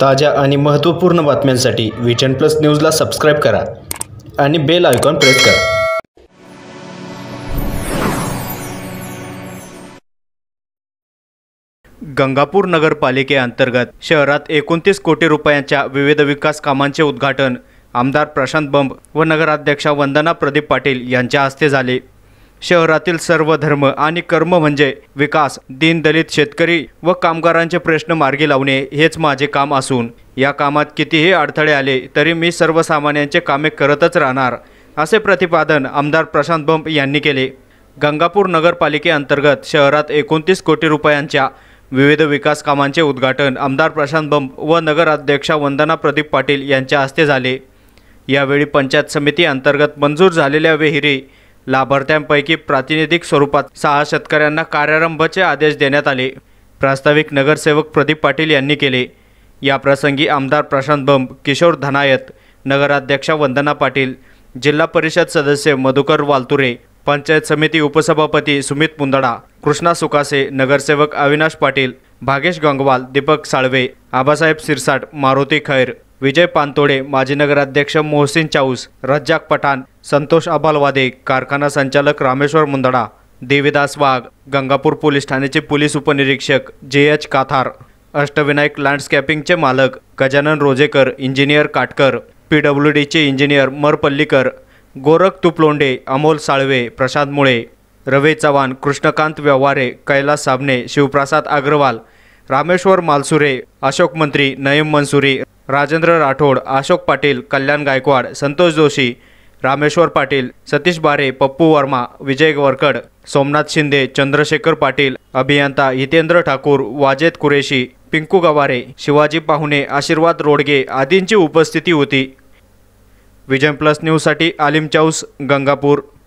ताज्या आणि महत्त्वपूर्ण बातम्यांसाठी विजन प्लस न्यूजला सबस्क्राईब करा आणि बेल आयकॉन प्रेस करा गंगापूर नगरपालिकेअंतर्गत शहरात एकोणतीस कोटी रुपयांच्या विविध विकास कामांचे उद्घाटन आमदार प्रशांत बंब व नगराध्यक्षा वंदना प्रदीप पाटील यांच्या हस्ते झाले शहरातील सर्व धर्म आणि कर्म म्हणजे विकास दीनदलित शेतकरी व कामगारांचे प्रश्न मार्गी लावणे हेच माझे काम असून या कामात कितीही अडथळे आले तरी मी सर्वसामान्यांचे कामे करतच राहणार असे प्रतिपादन आमदार प्रशांत बंप यांनी केले गंगापूर नगरपालिकेअंतर्गत शहरात एकोणतीस कोटी रुपयांच्या विविध विकास कामांचे उद्घाटन आमदार प्रशांत बंप व नगराध्यक्षा वंदना प्रदीप पाटील यांच्या हस्ते झाले यावेळी पंचायत समिती अंतर्गत मंजूर झालेल्या विहिरी लाभार्थ्यांपैकी प्रातिनिधिक स्वरूपात सहा शेतकऱ्यांना कार्यारंभाचे आदेश देण्यात आले प्रास्ताविक नगरसेवक प्रदीप पाटील यांनी केले याप्रसंगी आमदार प्रशांत बंब किशोर धनायत नगराध्यक्षा वंदना पाटील जिल्हा परिषद सदस्य मधुकर वालतुरे पंचायत समिती उपसभापती सुमित मुंदडा कृष्णा सुकासे नगरसेवक अविनाश पाटील भागेश गंगवाल दीपक साळवे आबासाहेब सिरसाट मारुती खैर विजय पानतोडे माजी नगराध्यक्ष मोहसिन चाऊस रज्जाक पठाण संतोष अभालवादे कारखाना संचालक रामेश्वर मुंदडा देवीदास वाघ गंगापूर पोलीस ठाण्याचे पोलीस उपनिरीक्षक जे एच काथार अष्टविनायक लँडस्केपिंगचे मालक Gajanan Rojekar engineer Katkar P W डीचे इंजिनियर मरपल्लीकर गोरख तुपलोंडे अमोल साळवे प्रशांत मुळे रवे चव्हाण कृष्णकांत व्यवहारे कैलास साबणे शिवप्रसाद अग्रवाल रामेश्वर मालसुरे अशोक मंत्री नयम मनसुरी राजेंद्र राठोड अशोक पाटील कल्याण गायकवाड संतोष जोशी रामेश्वर पाटील सतीश बारे पप्पू वर्मा विजय वरकड सोमनाथ शिंदे चंद्रशेखर पाटील अभियंता हितेंद्र ठाकूर वाजेद कुरेशी पिंकू गवारे शिवाजी पाहुणे आशीर्वाद रोडगे आदींची उपस्थिती होती विजय प्लस न्यूजसाठी आलिम चाऊस गंगापूर